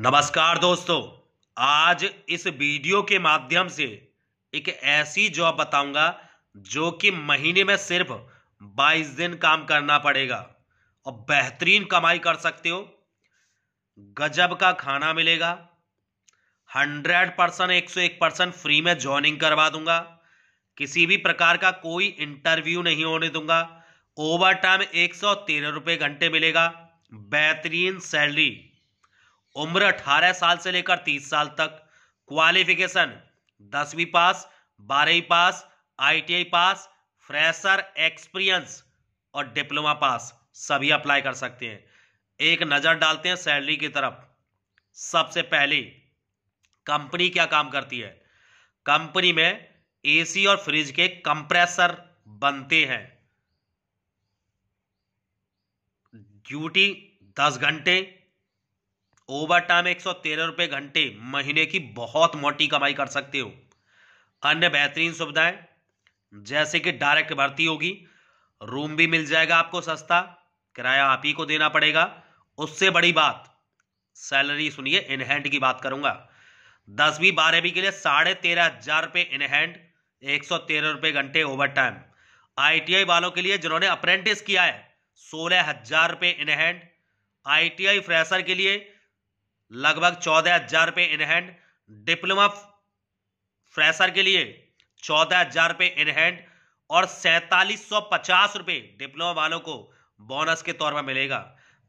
नमस्कार दोस्तों आज इस वीडियो के माध्यम से एक ऐसी जॉब बताऊंगा जो कि महीने में सिर्फ 22 दिन काम करना पड़ेगा और बेहतरीन कमाई कर सकते हो गजब का खाना मिलेगा 100 परसेंट एक सौ एक परसेंट फ्री में ज्वाइनिंग करवा दूंगा किसी भी प्रकार का कोई इंटरव्यू नहीं होने दूंगा ओवर टाइम एक सौ तेरह रुपये घंटे मिलेगा बेहतरीन सैलरी उम्र 18 साल से लेकर 30 साल तक क्वालिफिकेशन दसवीं पास बारहवीं pass ITI pass fresher experience और डिप्लोमा पास सभी अप्लाई कर सकते हैं एक नज़र डालते हैं सैलरी की तरफ सबसे पहले कंपनी क्या काम करती है कंपनी में एसी और फ्रिज के कंप्रेसर बनते हैं ड्यूटी दस घंटे ओवर टाइम एक रुपए घंटे महीने की बहुत मोटी कमाई कर सकते हो अन्य बेहतरीन सुविधाएं जैसे कि डायरेक्ट भर्ती होगी रूम भी मिल जाएगा आपको सस्ता किराया आप ही को देना पड़ेगा उससे बड़ी बात सैलरी सुनिए इनहैंड की बात करूंगा दसवीं बारहवीं के लिए साढ़े तेरह हजार रुपये इनहैंड एक सौ तेरह रुपये घंटे ओवर टाइम आईटीआई वालों के लिए जिन्होंने अप्रेंटिस किया है सोलह हजार रुपये इनहैंड आईटीआई फ्रेशर के लिए लगभग चौदह हजार रुपये इनहैंड डिप्लोमा फ्रेशर के लिए चौदह हजार रुपये इनहैंड और सैतालीस सौ पचास रुपये डिप्लोमा वालों को बोनस के तौर पर मिलेगा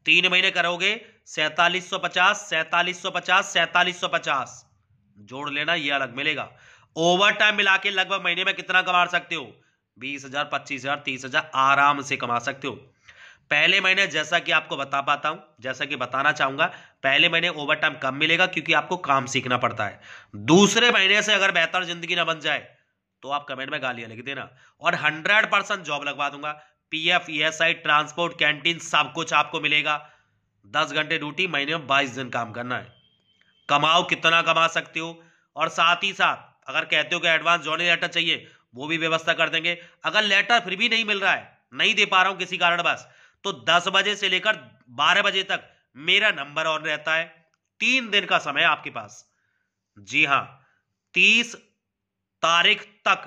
तीन महीने करोगे सैतालीस सौ पचास सैतालीस सौ पचास सैतालीस सौ पचास जोड़ लेना ये अलग मिलेगा ओवर टाइम मिला के लगभग महीने में कितना कमा सकते हो बीस हजार पच्चीस हजार तीस हजार आराम से कमा सकते हो पहले महीने जैसा कि आपको बता पाता हूं जैसा कि बताना चाहूंगा पहले महीने ओवर टाइम कम मिलेगा क्योंकि आपको काम सीखना पड़ता है दूसरे महीने से अगर बेहतर जिंदगी ना बन जाए तो आप कमेंट में गालियां लिख देना और हंड्रेड परसेंट जॉब लगवा दूंगा पीएफ ईएसआई ट्रांसपोर्ट कैंटीन सब कुछ आपको मिलेगा दस घंटे ड्यूटी महीने में बाईस दिन काम करना है कमाओ कितना कमा सकते हो और साथ ही साथ अगर कहते हो कि एडवांस जॉनी लेटर चाहिए वो भी व्यवस्था कर देंगे अगर लेटर फिर भी नहीं मिल रहा है नहीं दे पा रहा हूं किसी कारण बस तो दस बजे से लेकर बारह बजे तक मेरा नंबर ऑन रहता है तीन दिन का समय आपके पास जी हां तीस तारीख तक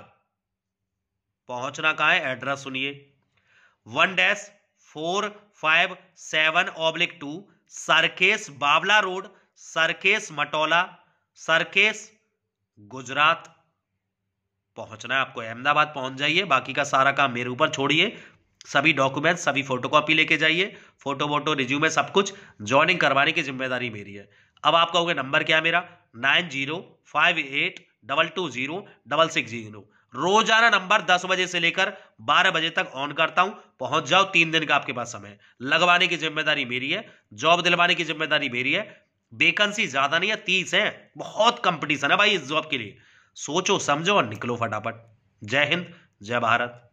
पहुंचना कहा है एड्रेस सुनिए one dash four five seven oblique two Sarkhej Bavla road सरकेस मटोला सरकेस Gujarat पहुंचना है आपको अहमदाबाद पहुंच जाइए बाकी का सारा काम मेरे ऊपर छोड़िए सभी डॉक्यूमेंट्स सभी फोटोकॉपी लेके जाइए फोटो वोटो रिज्यूमे सब कुछ ज्वाइनिंग करवाने की जिम्मेदारी मेरी है अब आप कहोगे नंबर क्या है मेरा nine zero five eight double two zero double six zero रोजाना नंबर दस बजे से लेकर बारह बजे तक ऑन करता हूं पहुंच जाओ तीन दिन का आपके पास समय लगवाने की जिम्मेदारी मेरी है जॉब दिलवाने की जिम्मेदारी मेरी है वेकेंसी ज्यादा नहीं है तीस है बहुत कंपटीशन है भाई इस जॉब के लिए सोचो समझो और निकलो फटाफट जय हिंद जय भारत